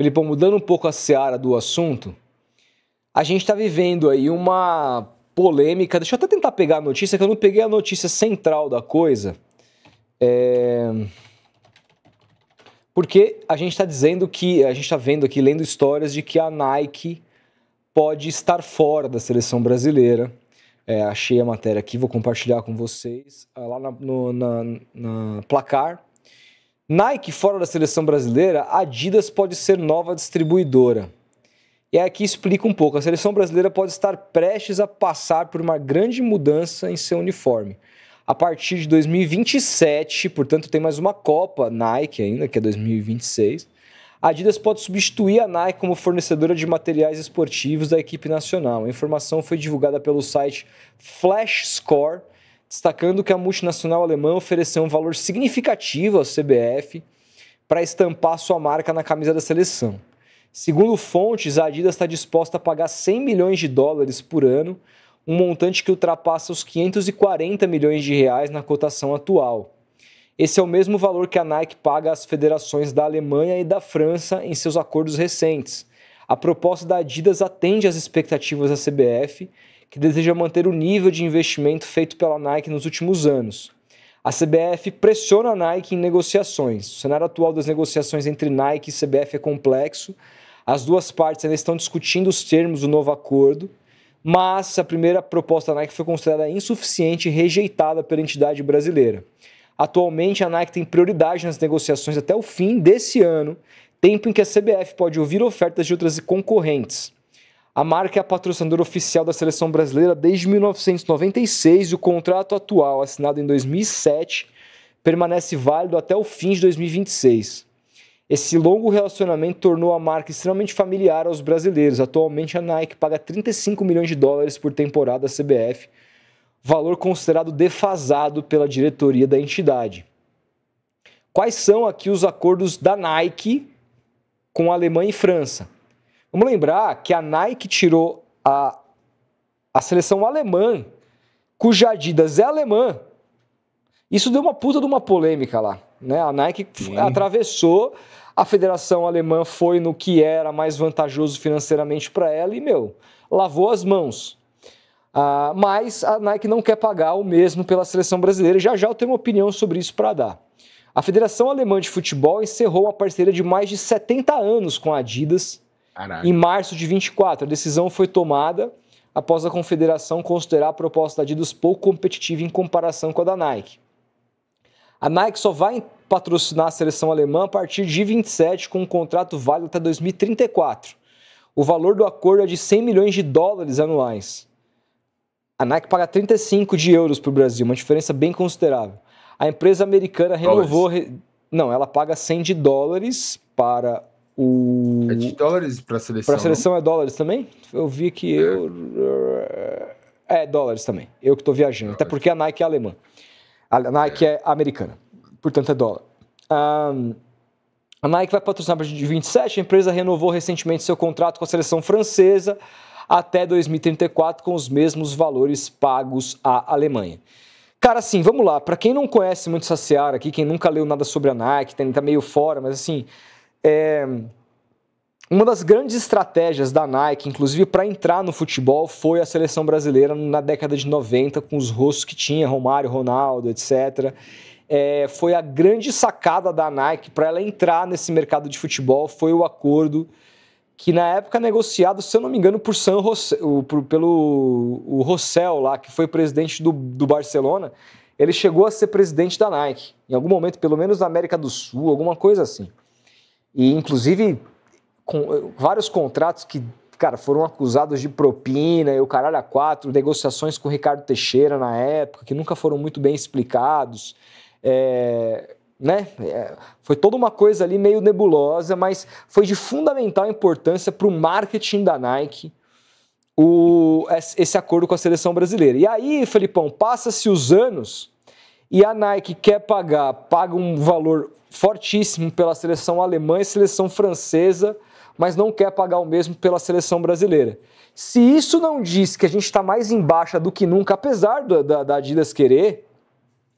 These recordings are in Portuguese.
Felipão, mudando um pouco a seara do assunto, a gente está vivendo aí uma polêmica. Deixa eu até tentar pegar a notícia, que eu não peguei a notícia central da coisa. É... Porque a gente está dizendo que, a gente está vendo aqui, lendo histórias de que a Nike pode estar fora da seleção brasileira. É, achei a matéria aqui, vou compartilhar com vocês. Ah, lá na, no, na, na Placar, Nike fora da seleção brasileira, Adidas pode ser nova distribuidora. E é aqui explica um pouco. A seleção brasileira pode estar prestes a passar por uma grande mudança em seu uniforme. A partir de 2027, portanto, tem mais uma Copa Nike ainda, que é 2026. A Adidas pode substituir a Nike como fornecedora de materiais esportivos da equipe nacional. A informação foi divulgada pelo site Flash Score destacando que a multinacional alemã ofereceu um valor significativo ao CBF para estampar sua marca na camisa da seleção. Segundo fontes, a Adidas está disposta a pagar 100 milhões de dólares por ano, um montante que ultrapassa os 540 milhões de reais na cotação atual. Esse é o mesmo valor que a Nike paga às federações da Alemanha e da França em seus acordos recentes. A proposta da Adidas atende às expectativas da CBF, que deseja manter o nível de investimento feito pela Nike nos últimos anos. A CBF pressiona a Nike em negociações. O cenário atual das negociações entre Nike e CBF é complexo. As duas partes ainda estão discutindo os termos do novo acordo, mas a primeira proposta da Nike foi considerada insuficiente e rejeitada pela entidade brasileira. Atualmente, a Nike tem prioridade nas negociações até o fim desse ano, tempo em que a CBF pode ouvir ofertas de outras concorrentes. A marca é a patrocinadora oficial da seleção brasileira desde 1996 e o contrato atual, assinado em 2007, permanece válido até o fim de 2026. Esse longo relacionamento tornou a marca extremamente familiar aos brasileiros. Atualmente, a Nike paga 35 milhões de dólares por temporada à CBF, valor considerado defasado pela diretoria da entidade. Quais são aqui os acordos da Nike com a Alemanha e França? Vamos lembrar que a Nike tirou a, a seleção alemã, cuja Adidas é alemã. Isso deu uma puta de uma polêmica lá. Né? A Nike Sim. atravessou, a federação alemã foi no que era mais vantajoso financeiramente para ela e, meu, lavou as mãos. Ah, mas a Nike não quer pagar o mesmo pela seleção brasileira e já já eu tenho uma opinião sobre isso para dar. A Federação Alemã de Futebol encerrou uma parceria de mais de 70 anos com a Adidas em março de 24, a decisão foi tomada após a confederação considerar a proposta da Adidas pouco competitiva em comparação com a da Nike. A Nike só vai patrocinar a seleção alemã a partir de 27 com um contrato válido até 2034. O valor do acordo é de 100 milhões de dólares anuais. A Nike paga 35 de euros para o Brasil, uma diferença bem considerável. A empresa americana renovou. Re... Não, ela paga 100 de dólares para o... É de dólares para a seleção? Para a seleção não? é dólares também? Eu vi que é. eu. É, é dólares também. Eu que estou viajando. Dólares. Até porque a Nike é alemã. A Nike é, é americana. Portanto, é dólar. Um, a Nike vai patrocinar a partir de 27. A empresa renovou recentemente seu contrato com a seleção francesa até 2034 com os mesmos valores pagos à Alemanha. Cara, assim, vamos lá. Para quem não conhece muito essa seara aqui, quem nunca leu nada sobre a Nike, tá meio fora, mas assim, é, uma das grandes estratégias da Nike, inclusive para entrar no futebol, foi a seleção brasileira na década de 90, com os rostos que tinha, Romário, Ronaldo, etc. É, foi a grande sacada da Nike para ela entrar nesse mercado de futebol, foi o acordo que na época negociado, se eu não me engano, por San José, o, por, pelo o Rossell lá, que foi presidente do, do Barcelona, ele chegou a ser presidente da Nike, em algum momento, pelo menos na América do Sul, alguma coisa assim. E, inclusive, com eh, vários contratos que, cara, foram acusados de propina e o caralho a quatro, negociações com o Ricardo Teixeira na época, que nunca foram muito bem explicados. É, né? É, foi toda uma coisa ali meio nebulosa, mas foi de fundamental importância para o marketing da Nike o, esse acordo com a seleção brasileira. E aí, Felipão, passa-se os anos e a Nike quer pagar, paga um valor fortíssimo pela seleção alemã e seleção francesa, mas não quer pagar o mesmo pela seleção brasileira. Se isso não diz que a gente está mais em baixa do que nunca, apesar da, da, da Adidas querer,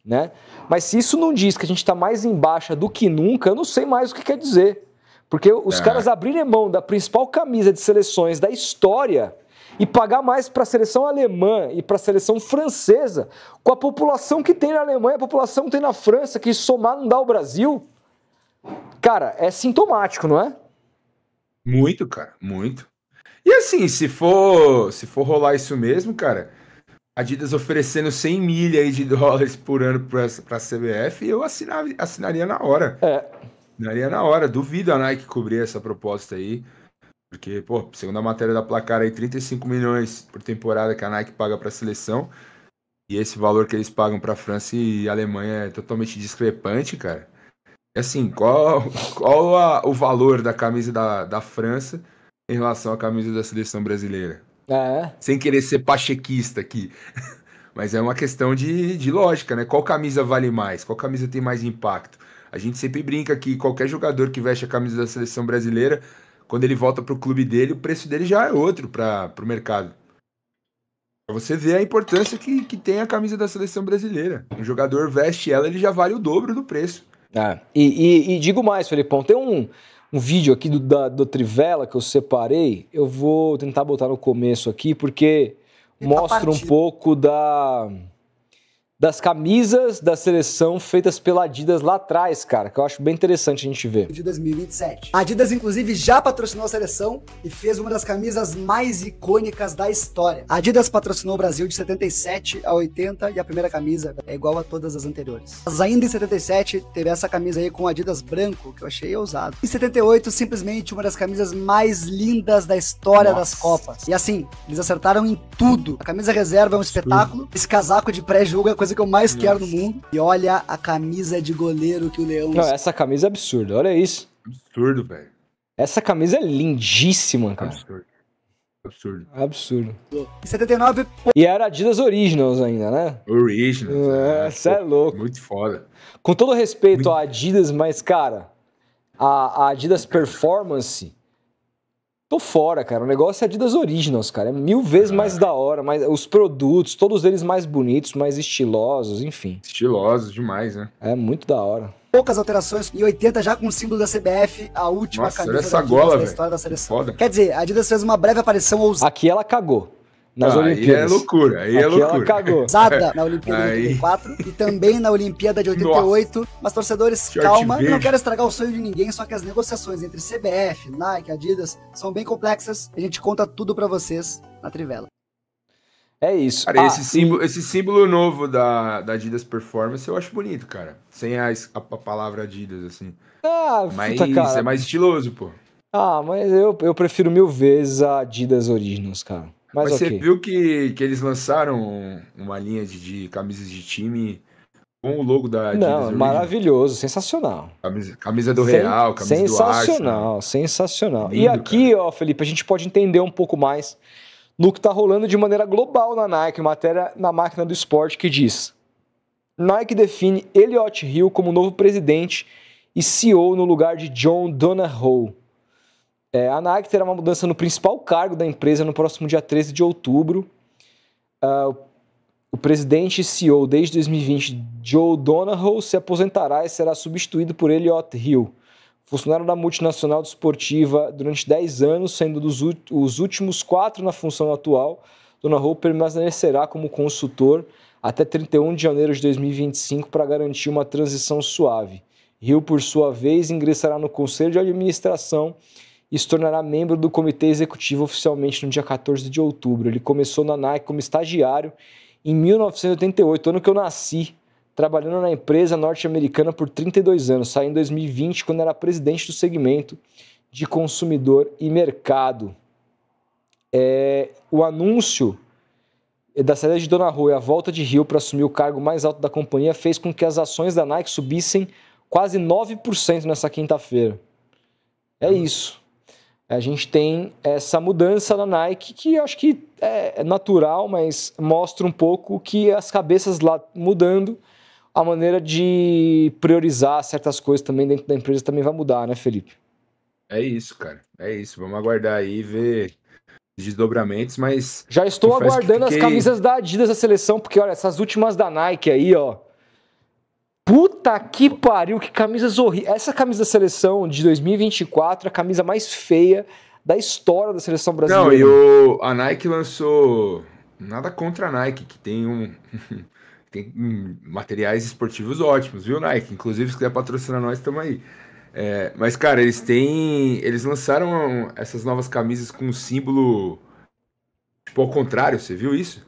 né? Mas se isso não diz que a gente está mais em baixa do que nunca, eu não sei mais o que quer dizer. Porque os é. caras abrirem mão da principal camisa de seleções da história e pagar mais para a seleção alemã e para a seleção francesa, com a população que tem na Alemanha, a população que tem na França, que somar não dá o Brasil, cara, é sintomático, não é? Muito, cara, muito. E assim, se for, se for rolar isso mesmo, cara, Adidas oferecendo 100 milhas de dólares por ano para a CBF, eu assinar, assinaria na hora. É. Assinaria na hora. Duvido a Nike cobrir essa proposta aí. Porque, pô, segundo a matéria da placar aí, 35 milhões por temporada que a Nike paga para a seleção. E esse valor que eles pagam para a França e Alemanha é totalmente discrepante, cara. é assim, qual, qual a, o valor da camisa da, da França em relação à camisa da seleção brasileira? Ah, é. Sem querer ser pachequista aqui. Mas é uma questão de, de lógica, né? Qual camisa vale mais? Qual camisa tem mais impacto? A gente sempre brinca que qualquer jogador que veste a camisa da seleção brasileira quando ele volta para o clube dele, o preço dele já é outro para o mercado. Para você ver a importância que, que tem a camisa da seleção brasileira. Um jogador veste ela, ele já vale o dobro do preço. Ah, e, e, e digo mais, Felipão, tem um, um vídeo aqui do, da, do Trivela que eu separei. Eu vou tentar botar no começo aqui, porque Ele tá mostra tá um pouco da das camisas da seleção feitas pela Adidas lá atrás, cara, que eu acho bem interessante a gente ver. De 2027. A Adidas, inclusive, já patrocinou a seleção e fez uma das camisas mais icônicas da história. A Adidas patrocinou o Brasil de 77 a 80 e a primeira camisa é igual a todas as anteriores. Mas ainda em 77 teve essa camisa aí com Adidas branco, que eu achei ousado. Em 78, simplesmente uma das camisas mais lindas da história Nossa. das Copas. E assim, eles acertaram em tudo. A camisa reserva é um espetáculo, esse casaco de pré-jogo é coisa coisa que eu mais Nossa. quero no mundo. E olha a camisa de goleiro que o Leão. Não, usa. essa camisa é absurda, olha isso. Absurdo, velho. Essa camisa é lindíssima, cara. Absurdo. Absurdo. Absurdo. E 79. E era Adidas Originals ainda, né? Originals. É, você né? é, é louco. Muito foda. Com todo respeito muito... Adidas, mas, cara, a, a Adidas Performance Tô fora, cara. O negócio é Adidas Originals, cara. É mil vezes é. mais da hora, mais, os produtos, todos eles mais bonitos, mais estilosos, enfim. Estilosos demais, né? É muito da hora. Poucas alterações e 80 já com o símbolo da CBF, a última Nossa, camisa essa da, gola, da história da seleção. Foda. Quer dizer, a Adidas fez uma breve aparição Aqui ela cagou. Nas ah, Olimpíadas. Aí é loucura, aí é Aqui é loucura. Ela cagou. Zada na Olimpíada aí... de 84 e também na Olimpíada de 88. Nossa. Mas, torcedores, Short calma, beijo. não quero estragar o sonho de ninguém, só que as negociações entre CBF, Nike, Adidas são bem complexas. A gente conta tudo para vocês na Trivela. É isso. Cara, ah, esse, símbolo, esse, símbolo, novo da, da, Adidas Performance eu acho bonito, cara. Sem a, a, a palavra Adidas, assim. Ah, mas puta, é mais estiloso, pô. Ah, mas eu, eu prefiro mil vezes a Adidas Originals, cara. Mas, Mas okay. você viu que, que eles lançaram uma linha de, de camisas de time com o logo da Adidas. Não, Origins. maravilhoso, sensacional. Camisa, camisa do Sen Real, camisa sensacional, do Arsenal. Sensacional, sensacional E aqui, cara. ó, Felipe, a gente pode entender um pouco mais no que está rolando de maneira global na Nike, matéria na máquina do esporte que diz: Nike define Elliott Hill como novo presidente e CEO no lugar de John Donahoe. É, a ANAC terá uma mudança no principal cargo da empresa no próximo dia 13 de outubro. Uh, o presidente e CEO desde 2020, Joe Donahoe, se aposentará e será substituído por Elliot Hill, funcionário da multinacional desportiva durante 10 anos, sendo dos os últimos quatro na função atual. Donahoe permanecerá como consultor até 31 de janeiro de 2025 para garantir uma transição suave. Hill, por sua vez, ingressará no conselho de administração e se tornará membro do comitê executivo oficialmente no dia 14 de outubro. Ele começou na Nike como estagiário em 1988, ano que eu nasci, trabalhando na empresa norte-americana por 32 anos. Saí em 2020 quando era presidente do segmento de consumidor e mercado. É, o anúncio da saída de Dona Rua e a volta de Rio para assumir o cargo mais alto da companhia fez com que as ações da Nike subissem quase 9% nessa quinta-feira. É isso a gente tem essa mudança na Nike que eu acho que é, é natural, mas mostra um pouco que as cabeças lá mudando, a maneira de priorizar certas coisas também dentro da empresa também vai mudar, né, Felipe? É isso, cara. É isso. Vamos aguardar aí ver desdobramentos, mas já estou aguardando fiquei... as camisas da Adidas da seleção, porque olha, essas últimas da Nike aí, ó. Puta que pariu, que camisas horríveis. Essa camisa da seleção de 2024 é a camisa mais feia da história da seleção brasileira. Não, e o, a Nike lançou. Nada contra a Nike, que tem um. tem materiais esportivos ótimos, viu, Nike? Inclusive, se quiser patrocinar nós, estamos aí. É, mas, cara, eles têm. Eles lançaram essas novas camisas com um símbolo. Tipo, ao contrário, você viu isso?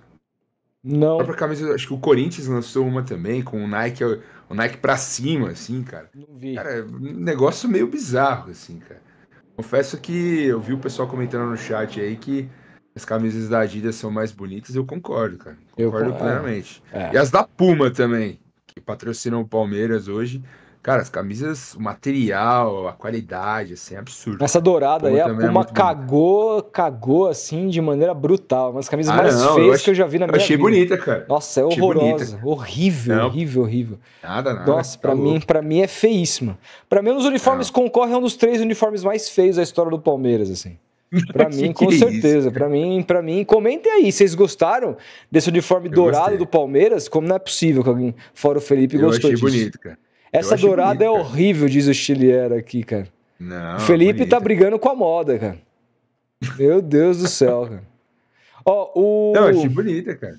Não. A própria camisa, acho que o Corinthians lançou uma também, com o Nike, o Nike pra cima, assim, cara. Não vi. Cara, é um negócio meio bizarro, assim, cara. Confesso que eu vi o pessoal comentando no chat aí que as camisas da Adidas são mais bonitas, eu concordo, cara. Concordo eu, é, plenamente. É. E as da Puma também, que patrocinam o Palmeiras hoje. Cara, as camisas, o material, a qualidade, assim, é absurdo. Essa dourada aí, a é Puma é cagou, bonita. cagou, assim, de maneira brutal. Uma das camisas ah, mais não, feias eu achei, que eu já vi na minha achei vida. Achei bonita, cara. Nossa, é horrorosa. Horrível, não. horrível, horrível. Nada, nada. Nossa, tá pra, tá mim, pra mim é feíssima. Pra mim, os uniformes não. concorre a um dos três uniformes mais feios da história do Palmeiras, assim. É pra mim, com certeza. É para mim, para mim, comentem aí. Vocês gostaram desse uniforme eu dourado gostei. do Palmeiras? Como não é possível que alguém, fora o Felipe, gostou disso? eu achei disso? bonito, cara. Essa dourada bonito, é horrível, diz o Chiliera aqui, cara. Não, o Felipe tá brigando com a moda, cara. Meu Deus do céu, cara. Ó, o... Não, eu achei bonita, cara.